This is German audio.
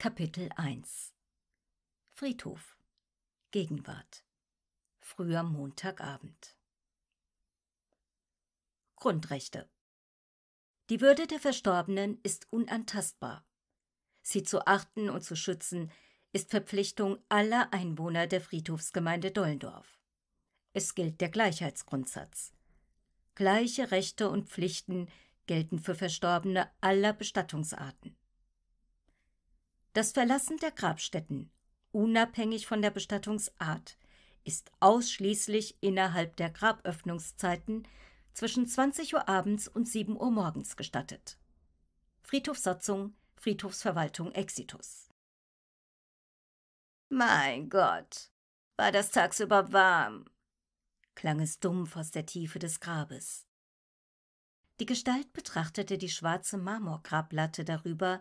Kapitel 1 Friedhof Gegenwart Früher Montagabend Grundrechte Die Würde der Verstorbenen ist unantastbar. Sie zu achten und zu schützen ist Verpflichtung aller Einwohner der Friedhofsgemeinde Dollendorf. Es gilt der Gleichheitsgrundsatz. Gleiche Rechte und Pflichten gelten für Verstorbene aller Bestattungsarten. Das Verlassen der Grabstätten, unabhängig von der Bestattungsart, ist ausschließlich innerhalb der Graböffnungszeiten zwischen 20 Uhr abends und 7 Uhr morgens gestattet. Friedhofssatzung, Friedhofsverwaltung Exitus. Mein Gott, war das tagsüber warm, klang es dumpf aus der Tiefe des Grabes. Die Gestalt betrachtete die schwarze Marmorgrablatte darüber,